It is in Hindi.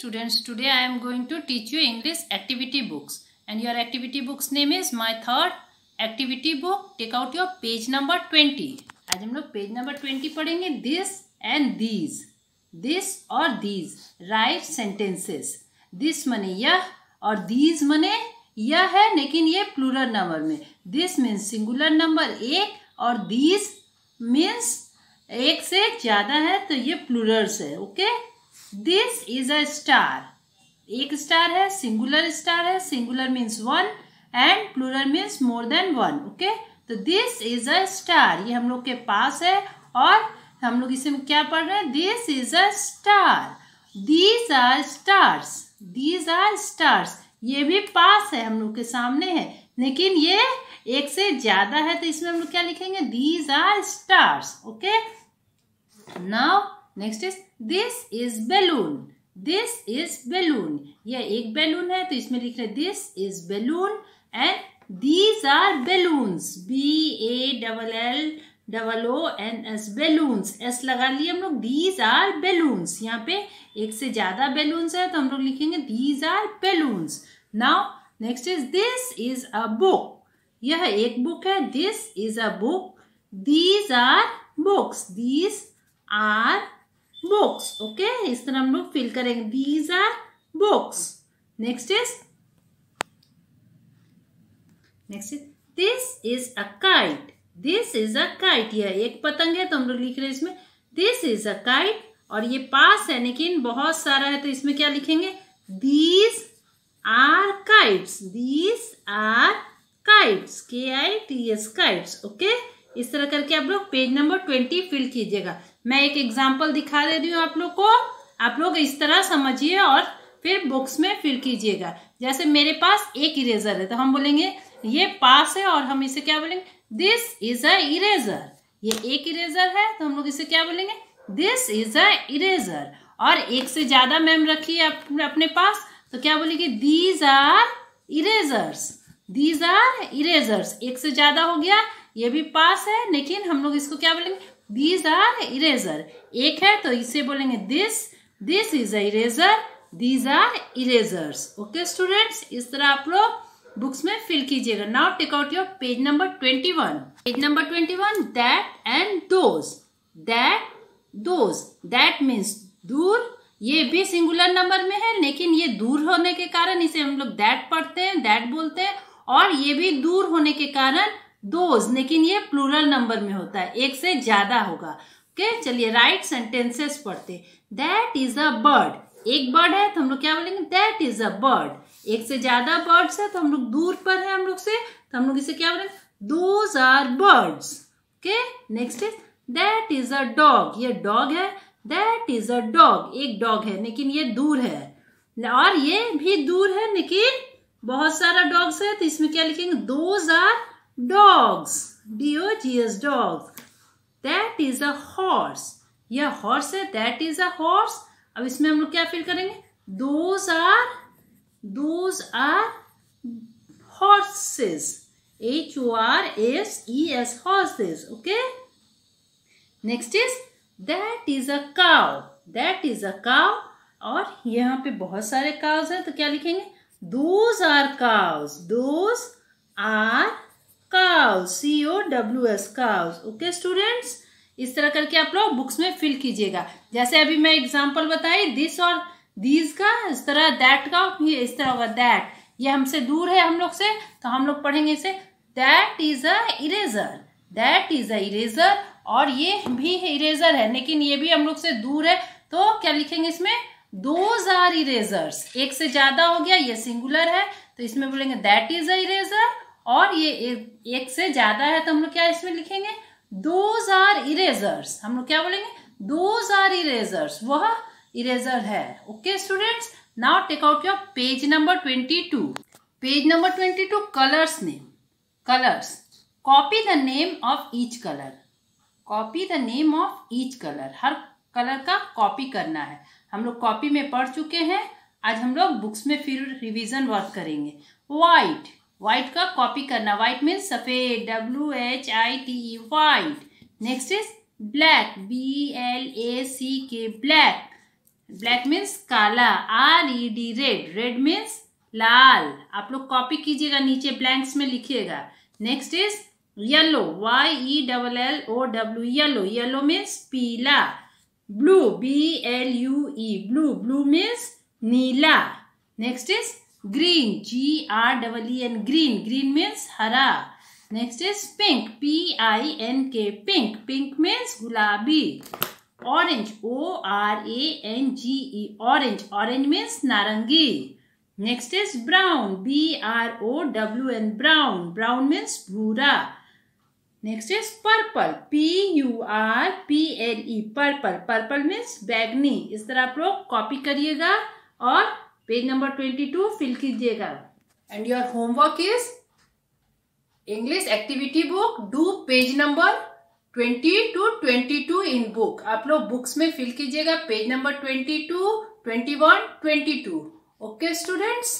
students today i am going to teach you english activity books and your activity books name is my third activity book take out your page number 20 aaj hum log page number 20 padhenge this and these this or these write sentences this mane यह और these mane यह hai lekin ye plural number mein this means singular number ek और these means एक से ज़्यादा है तो ये प्लूरल्स है okay okay? This is a star एक स्टार है सिंगुलर स्टार है singular means one and plural means more than one okay तो दिस इज अ स्टार ये हम लोग के पास है और हम लोग इसे क्या पढ़ रहे हैं this is a star these are stars these are stars ये भी पास है हम लोग के सामने है लेकिन ये एक से ज्यादा है तो इसमें हम लोग क्या लिखेंगे these are stars okay now next is this is balloon this is balloon यह एक बैलून है तो इसमें लिख रहे this is balloon and these are balloons B A double L double O N S balloons S लगा लिए हम लोग दीज आर बेलून्स यहाँ पे एक से ज्यादा बैलून्स है तो हम लोग लिखेंगे these are balloons now next is this is a book यह एक बुक है this is a book these are books these are books okay इस तरह हम लोग फिल करेंगे these are books next is next is this is a kite this is a kite यह एक पतंग है तो हम लोग लिख रहे हैं इसमें दिस इज अ काइट और ये पास है लेकिन बहुत सारा है तो इसमें क्या लिखेंगे these are kites these are kites K I T S kites okay इस तरह करके आप लोग पेज नंबर ट्वेंटी फिल कीजिएगा मैं एक एग्जाम्पल दिखा दे रही हूँ आप लोग को आप लोग इस तरह समझिए और फिर बुक्स में फिल कीजिएगा जैसे मेरे पास एक इरेजर है तो हम बोलेंगे ये पास है और हम इसे क्या बोलेंगे दिस इज अ इरेजर ये एक इरेजर है तो हम लोग इसे क्या बोलेंगे दिस इज अ इरेजर और एक से ज्यादा मैम रखिए अपने पास तो क्या बोलेगी these are erasers these are erasers एक से ज्यादा हो गया ये भी पास है लेकिन हम लोग इसको क्या बोलेंगे दीज आर इरेजर एक है तो इसे बोलेंगे this this is a eraser these are erasers okay students इस तरह आप लोग बुक्स में फिल कीजिएगा now take out your page number twenty one page number twenty one that and those that those that means दूर ये भी सिंगुलर नंबर में है लेकिन ये दूर होने के कारण इसे हम लोग दैट पढ़ते हैं दैट बोलते हैं और ये भी दूर होने के कारण दोज लेकिन ये प्लूरल नंबर में होता है एक से ज्यादा होगा ओके चलिए राइट सेंटेंसेस पढ़ते दैट इज अ बर्ड एक बर्ड है तो हम लोग क्या बोलेंगे दैट इज अ बर्ड एक से ज्यादा बर्ड्स है तो हम लोग दूर पर है हम लोग से तो हम लोग इसे क्या बोलेंगे those are birds okay next is that is a dog ये डॉग है दैट इज अ डॉग एक डॉग है लेकिन ये दूर है और ये भी दूर है लेकिन बहुत सारा डॉग्स है तो इसमें क्या लिखेंगे those are dogs dogs dogs that is a horse या हॉर्स है दैट इज अ हॉर्स अब इसमें हम लोग क्या फील करेंगे those are those are horses H O R S E S horses okay next is that is a cow that is a cow और यहां पे बहुत सारे काउज हैं तो क्या लिखेंगे those are cows those are cow C O W S cows okay students इस तरह करके आप लोग बुक्स में फिल कीजिएगा जैसे अभी मैं एग्जाम्पल बताई दिस और दीज का इस तरह दैट का ये इस तरह होगा दैट ये हमसे दूर है हम लोग से तो हम लोग पढ़ेंगे इसे that is a eraser that is a eraser और ये भी इरेजर है लेकिन ये भी हम लोग से दूर है तो क्या लिखेंगे इसमें दो आर इरेजर्स एक से ज्यादा हो गया ये सिंगुलर है तो इसमें बोलेंगे दैट इज अ इरेजर और ये एक से ज्यादा है तो हम लोग क्या इसमें लिखेंगे दोज आर इरेजर्स हम लोग क्या बोलेंगे दोज आर इरेजर्स वह इरेजर है okay students now take out your page number twenty two page number twenty two colours name colours copy the name of each colour copy the name of each colour हर कलर का कॉपी करना है हम लोग कॉपी में पढ़ चुके हैं आज हम लोग बुक्स में फिर रिविजन वर्क करेंगे वाइट व्हाइट का कॉपी करना व्हाइट मीन्स सफ़ेद W H I T E white next is black B L A C K black black means काला R E D red red means लाल आप लोग कॉपी कीजिएगा नीचे ब्लैंक्स में लिखिएगा next is yellow Y E double L O W yellow yellow means पीला blue B L U E blue blue means Neela next is green G R double N green green green हरा next is pink P I N K pink pink means गुलाबी orange O R A N G E orange orange means नारंगी next is brown B R O W N brown brown means भूरा next is purple P U R P L E purple purple means बैगनी इस तरह आप लोग कॉपी करिएगा और page number twenty two fill कीजिएगा and your homework is English activity book do page number twenty two twenty two in book आप लोग बुक्स में फिल कीजिएगा page number twenty two twenty one twenty two okay students